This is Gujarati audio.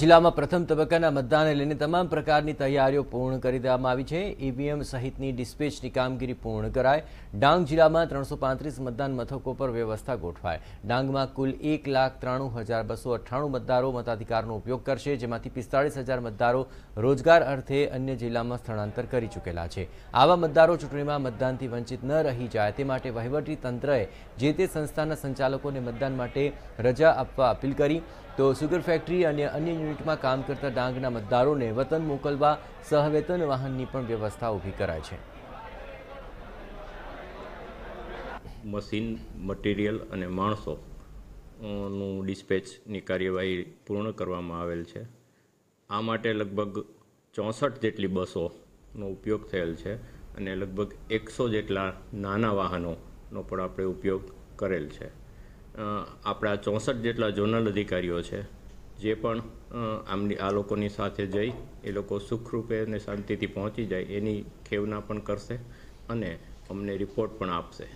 જિલ્લામાં પ્રથમ તબક્કાના મતદાનને લઈને તમામ પ્રકારની તૈયારીઓ પૂર્ણ કરી દેવામાં આવી છે ઈવીએમ સહિતની ડિસ્પેચની કામગીરી પૂર્ણ કરાય ડાંગ જિલ્લામાં ત્રણસો મતદાન મથકો પર વ્યવસ્થા ગોઠવાય ડાંગમાં કુલ એક લાખ ત્રાણું હજાર બસો અઠ્ઠાણું મતદારો મતાધિકારનો ઉપયોગ કરશે જેમાંથી પિસ્તાળીસ હજાર મતદારો રોજગાર અર્થે અન્ય જિલ્લામાં સ્થળાંતર કરી ચૂકેલા છે આવા મતદારો ચૂંટણીમાં મતદાનથી વંચિત ન રહી જાય તે માટે વહીવટી તંત્રએ જે તે સંસ્થાના સંચાલકોને મતદાન માટે રજા આપવા અપીલ કરી તો સુગર ફેક્ટરી અને અન્ય યુનિટમાં કામ કરતા ડાંગના મતદારોને વતન મોકલવા સહવેતન વાહનની પણ વ્યવસ્થા ઊભી કરાય છે મશીન મટીરિયલ અને માણસોનું ડિસ્પેચની કાર્યવાહી પૂર્ણ કરવામાં આવેલ છે આ માટે લગભગ ચોસઠ જેટલી બસોનો ઉપયોગ થયેલ છે અને લગભગ એકસો જેટલા નાના વાહનોનો પણ આપણે ઉપયોગ કરેલ છે આપણા ચોસઠ જેટલા ઝોનલ અધિકારીઓ છે જે પણ આમની આ લોકોની સાથે જઈ એ લોકો સુખરૂપે અને શાંતિથી પહોંચી જાય એની ખેવના પણ કરશે અને અમને રિપોર્ટ પણ આપશે